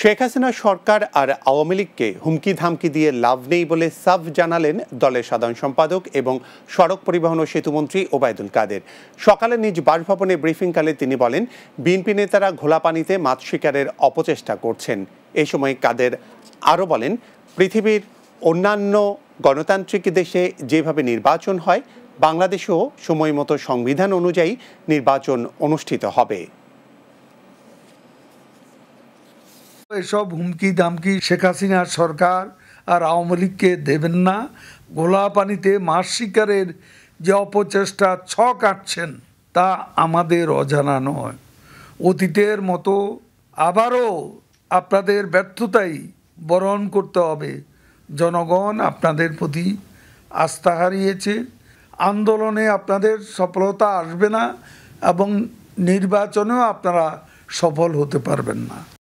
শেখ হাসিনা সরকার আর আওয়ামী লীগকে হুমকি ধামকি দিয়ে লাভ নেই বলে সাফ জানালেন দলের সাধারণ সম্পাদক এবং সড়ক পরিবহন ও সেতুমন্ত্রী ওবায়দুল কাদের সকালে নিজ বাসভবনে ব্রিফিংকালে তিনি বলেন বিএনপি নেতারা ঘোলাপানিতে মাছ শিকারের অপচেষ্টা করছেন এ সময় কাদের আরও বলেন পৃথিবীর অন্যান্য গণতান্ত্রিক দেশে যেভাবে নির্বাচন হয় বাংলাদেশেও সময় মতো সংবিধান অনুযায়ী নির্বাচন অনুষ্ঠিত হবে এসব হুমকি দামকি শেখ হাসিনার সরকার আর আওয়ামী লীগকে দেবেন না গোলা পানিতে মাছ শিকারের যে অপচেষ্টা ছক আঁটছেন তা আমাদের অজানা নয় অতীতের মতো আবারও আপনাদের ব্যর্থতাই বরণ করতে হবে জনগণ আপনাদের প্রতি আস্থা হারিয়েছে আন্দোলনে আপনাদের সফলতা আসবে না এবং নির্বাচনেও আপনারা সফল হতে পারবেন না